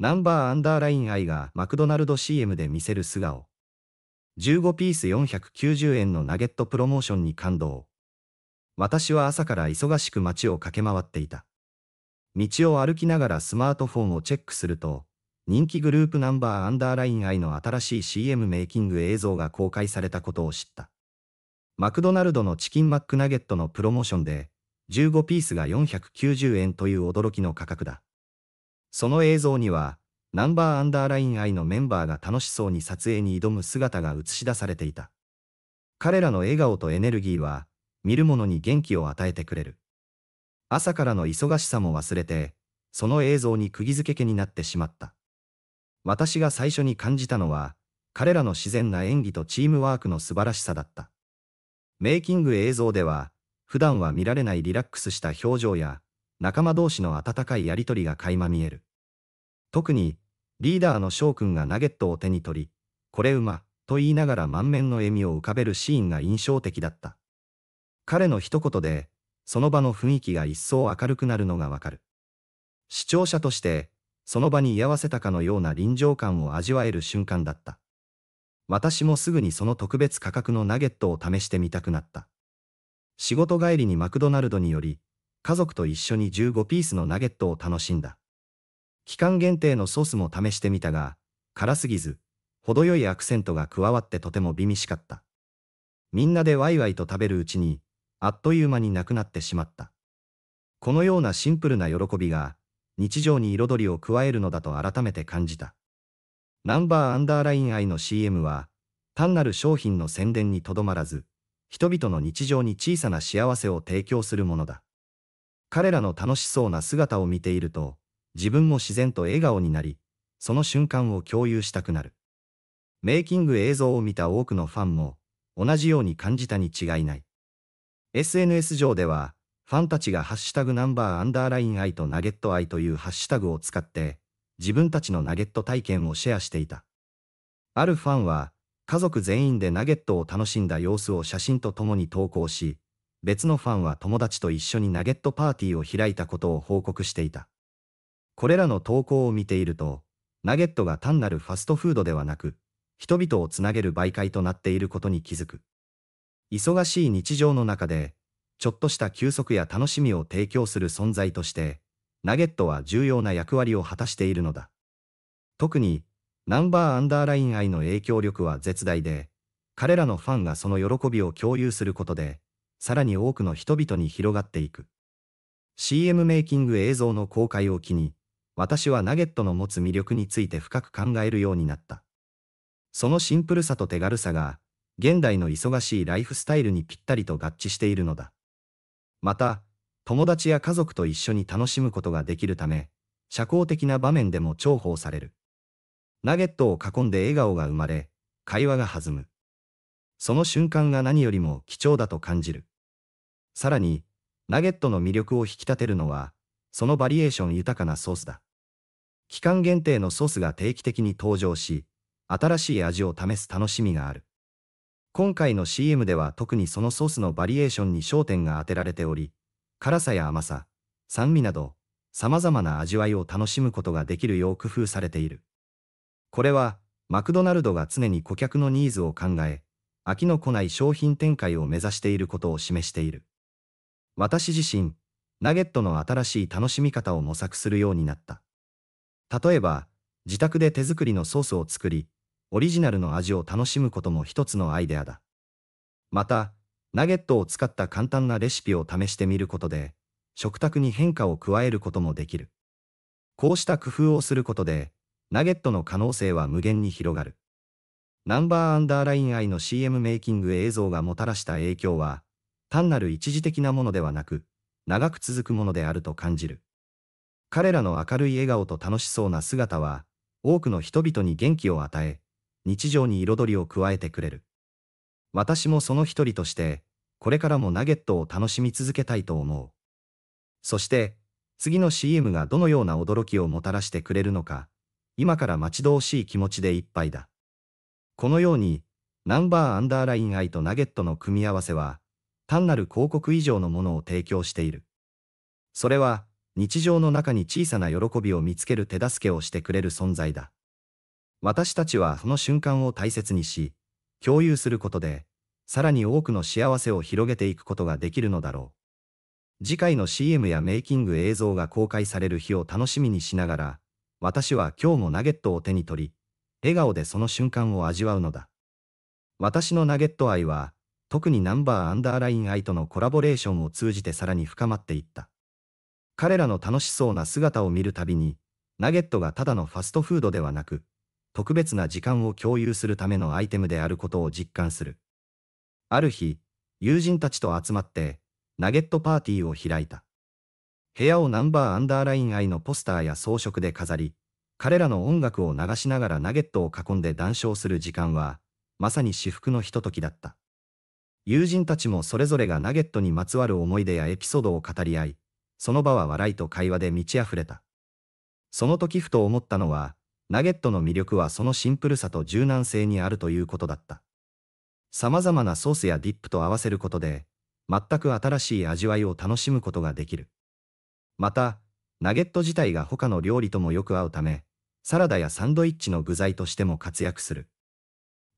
ナンバーアンダーライン I がマクドナルド CM で見せる素顔。15ピース490円のナゲットプロモーションに感動。私は朝から忙しく街を駆け回っていた。道を歩きながらスマートフォンをチェックすると、人気グループナンバーアンダーライン I の新しい CM メイキング映像が公開されたことを知った。マクドナルドのチキンマックナゲットのプロモーションで、15ピースが490円という驚きの価格だ。その映像には、ナンバーアンダーライン I のメンバーが楽しそうに撮影に挑む姿が映し出されていた。彼らの笑顔とエネルギーは、見る者に元気を与えてくれる。朝からの忙しさも忘れて、その映像に釘付けになってしまった。私が最初に感じたのは、彼らの自然な演技とチームワークの素晴らしさだった。メイキング映像では、普段は見られないリラックスした表情や、仲間同士の温かいやりとりが垣間見える。特に、リーダーの翔くんがナゲットを手に取り、これうま、と言いながら満面の笑みを浮かべるシーンが印象的だった。彼の一言で、その場の雰囲気が一層明るくなるのがわかる。視聴者として、その場に居合わせたかのような臨場感を味わえる瞬間だった。私もすぐにその特別価格のナゲットを試してみたくなった。仕事帰りにマクドナルドに寄り、家族と一緒に15ピースのナゲットを楽しんだ。期間限定のソースも試してみたが、辛すぎず、程よいアクセントが加わってとても美味しかった。みんなでワイワイと食べるうちに、あっという間になくなってしまった。このようなシンプルな喜びが、日常に彩りを加えるのだと改めて感じた。ナンバーアンダーライン愛の CM は、単なる商品の宣伝にとどまらず、人々の日常に小さな幸せを提供するものだ。彼らの楽しそうな姿を見ていると、自分も自然と笑顔になり、その瞬間を共有したくなる。メイキング映像を見た多くのファンも、同じように感じたに違いない。SNS 上では、ファンたちがハッシュタグナンバーアンダーライン愛とナゲット愛というハッシュタグを使って、自分たちのナゲット体験をシェアしていた。あるファンは、家族全員でナゲットを楽しんだ様子を写真と共に投稿し、別のファンは友達と一緒にナゲットパーティーを開いたことを報告していた。これらの投稿を見ていると、ナゲットが単なるファストフードではなく、人々をつなげる媒介となっていることに気づく。忙しい日常の中で、ちょっとした休息や楽しみを提供する存在として、ナゲットは重要な役割を果たしているのだ。特に、ナンバーアンダーライン愛の影響力は絶大で、彼らのファンがその喜びを共有することで、さらに多くの人々に広がっていく。CM メイキング映像の公開を機に、私はナゲットの持つ魅力について深く考えるようになった。そのシンプルさと手軽さが、現代の忙しいライフスタイルにぴったりと合致しているのだ。また、友達や家族と一緒に楽しむことができるため、社交的な場面でも重宝される。ナゲットを囲んで笑顔が生まれ、会話が弾む。その瞬間が何よりも貴重だと感じる。さらに、ナゲットの魅力を引き立てるのは、そのバリエーション豊かなソースだ。期間限定のソースが定期的に登場し、新しい味を試す楽しみがある。今回の CM では特にそのソースのバリエーションに焦点が当てられており、辛さや甘さ、酸味など、様々な味わいを楽しむことができるよう工夫されている。これは、マクドナルドが常に顧客のニーズを考え、飽きのこない商品展開を目指していることを示している。私自身、ナゲットの新しい楽しみ方を模索するようになった。例えば、自宅で手作りのソースを作り、オリジナルの味を楽しむことも一つのアイデアだ。また、ナゲットを使った簡単なレシピを試してみることで、食卓に変化を加えることもできる。こうした工夫をすることで、ナゲットの可能性は無限に広がる。ナンバーアンダーライン愛の CM メイキング映像がもたらした影響は、単なる一時的なものではなく、長く続くものであると感じる。彼らの明るい笑顔と楽しそうな姿は、多くの人々に元気を与え、日常に彩りを加えてくれる。私もその一人として、これからもナゲットを楽しみ続けたいと思う。そして、次の CM がどのような驚きをもたらしてくれるのか、今から待ち遠しい気持ちでいっぱいだ。このように、ナンバーアンダーライン愛とナゲットの組み合わせは、単なる広告以上のものを提供している。それは、日常の中に小さな喜びを見つける手助けをしてくれる存在だ。私たちはその瞬間を大切にし、共有することで、さらに多くの幸せを広げていくことができるのだろう。次回の CM やメイキング映像が公開される日を楽しみにしながら、私は今日もナゲットを手に取り、笑顔でその瞬間を味わうのだ。私のナゲット愛は、特にナンバーアンダーライン愛とのコラボレーションを通じてさらに深まっていった。彼らの楽しそうな姿を見るたびに、ナゲットがただのファストフードではなく、特別な時間を共有するためのアイテムであることを実感する。ある日、友人たちと集まって、ナゲットパーティーを開いた。部屋をナンバーアンダーライン愛のポスターや装飾で飾り、彼らの音楽を流しながらナゲットを囲んで談笑する時間は、まさに至福のひとときだった。友人たちもそれぞれがナゲットにまつわる思い出やエピソードを語り合い、その場は笑いと会話で満ち溢れた。その時ふと思ったのは、ナゲットの魅力はそのシンプルさと柔軟性にあるということだった。様々なソースやディップと合わせることで、全く新しい味わいを楽しむことができる。また、ナゲット自体が他の料理ともよく合うため、サラダやサンドイッチの具材としても活躍する。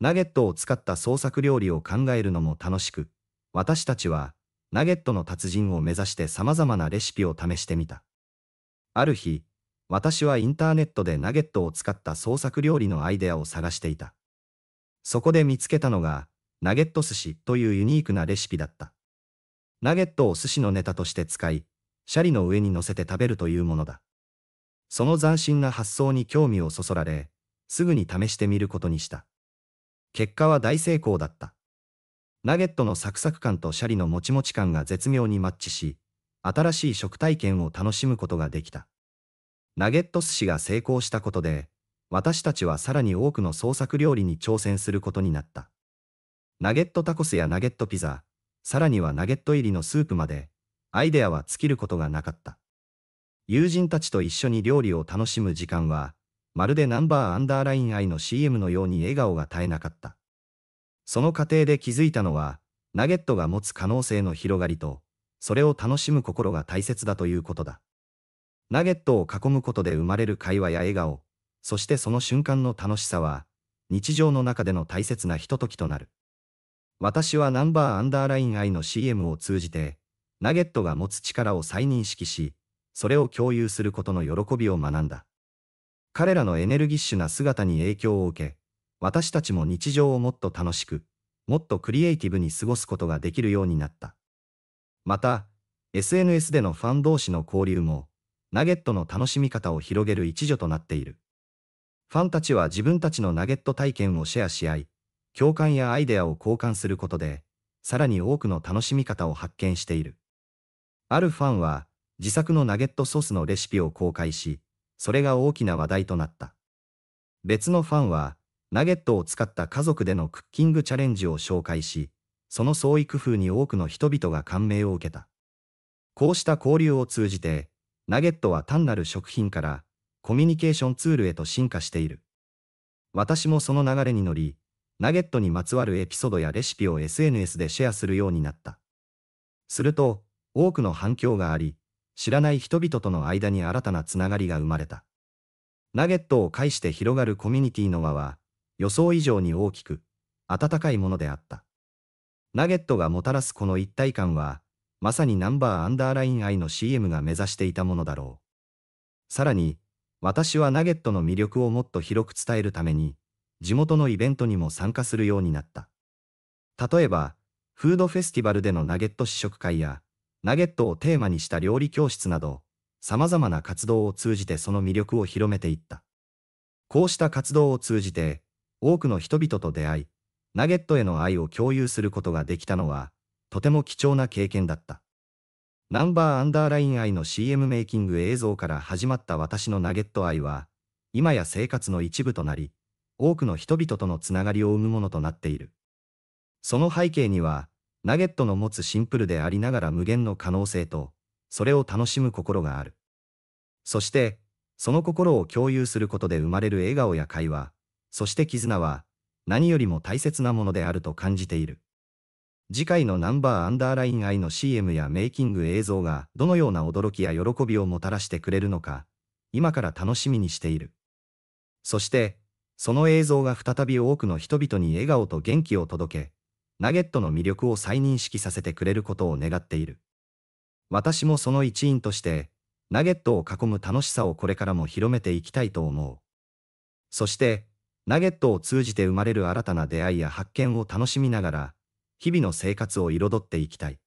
ナゲットを使った創作料理を考えるのも楽しく、私たちはナゲットの達人を目指して様々なレシピを試してみた。ある日、私はインターネットでナゲットを使った創作料理のアイデアを探していた。そこで見つけたのが、ナゲット寿司というユニークなレシピだった。ナゲットを寿司のネタとして使い、シャリの上に乗せて食べるというものだ。その斬新な発想に興味をそそられ、すぐに試してみることにした。結果は大成功だった。ナゲットのサクサク感とシャリのもちもち感が絶妙にマッチし、新しい食体験を楽しむことができた。ナゲット寿司が成功したことで、私たちはさらに多くの創作料理に挑戦することになった。ナゲットタコスやナゲットピザ、さらにはナゲット入りのスープまで、アイデアは尽きることがなかった。友人たちと一緒に料理を楽しむ時間は、まるでナンバーアンダーライン愛の CM のように笑顔が絶えなかった。その過程で気づいたのは、ナゲットが持つ可能性の広がりと、それを楽しむ心が大切だということだ。ナゲットを囲むことで生まれる会話や笑顔、そしてその瞬間の楽しさは、日常の中での大切なひとときとなる。私はナンバーアンダーライン愛の CM を通じて、ナゲットが持つ力を再認識し、それを共有することの喜びを学んだ。彼らのエネルギッシュな姿に影響を受け、私たちも日常をもっと楽しく、もっとクリエイティブに過ごすことができるようになった。また、SNS でのファン同士の交流も、ナゲットの楽しみ方を広げる一助となっている。ファンたちは自分たちのナゲット体験をシェアし合い、共感やアイデアを交換することで、さらに多くの楽しみ方を発見している。あるファンは、自作のナゲットソースのレシピを公開し、それが大きな話題となった。別のファンは、ナゲットを使った家族でのクッキングチャレンジを紹介し、その創意工夫に多くの人々が感銘を受けた。こうした交流を通じて、ナゲットは単なる食品からコミュニケーションツールへと進化している。私もその流れに乗り、ナゲットにまつわるエピソードやレシピを SNS でシェアするようになった。すると、多くの反響があり、知らない人々との間に新たなつながりが生まれた。ナゲットを介して広がるコミュニティの輪は、予想以上に大きく、暖かいものであった。ナゲットがもたらすこの一体感は、まさにナンバーアンダーライン愛の CM が目指していたものだろう。さらに、私はナゲットの魅力をもっと広く伝えるために、地元のイベントにも参加するようになった。例えば、フードフェスティバルでのナゲット試食会や、ナゲットをテーマにした料理教室など、様々な活動を通じてその魅力を広めていった。こうした活動を通じて、多くの人々と出会い、ナゲットへの愛を共有することができたのは、とても貴重な経験だった。ナンバーアンダーライン愛の CM メイキング映像から始まった私のナゲット愛は、今や生活の一部となり、多くの人々とのつながりを生むものとなっている。その背景には、ナゲットの持つシンプルでありながら無限の可能性と、それを楽しむ心がある。そして、その心を共有することで生まれる笑顔や会話、そして絆は、何よりも大切なものであると感じている。次回のナンバーアンダーライン愛の CM やメイキング映像がどのような驚きや喜びをもたらしてくれるのか、今から楽しみにしている。そして、その映像が再び多くの人々に笑顔と元気を届け、ナゲットの魅力を再認識させてくれることを願っている。私もその一員として、ナゲットを囲む楽しさをこれからも広めていきたいと思う。そして、ナゲットを通じて生まれる新たな出会いや発見を楽しみながら、日々の生活を彩っていきたい。